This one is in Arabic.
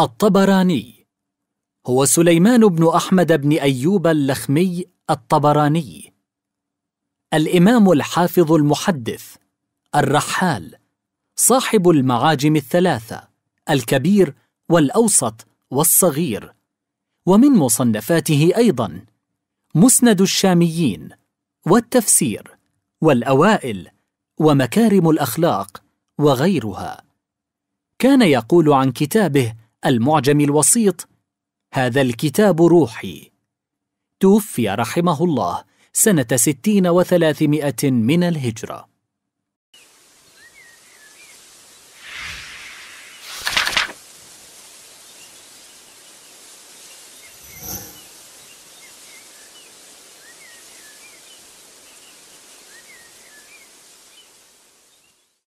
الطبراني هو سليمان بن أحمد بن أيوب اللخمي الطبراني الإمام الحافظ المحدث الرحال صاحب المعاجم الثلاثة الكبير والأوسط والصغير ومن مصنفاته أيضا مسند الشاميين والتفسير والأوائل ومكارم الأخلاق وغيرها كان يقول عن كتابه المعجم الوسيط هذا الكتاب روحي توفي رحمه الله سنة ستين وثلاثمائة من الهجرة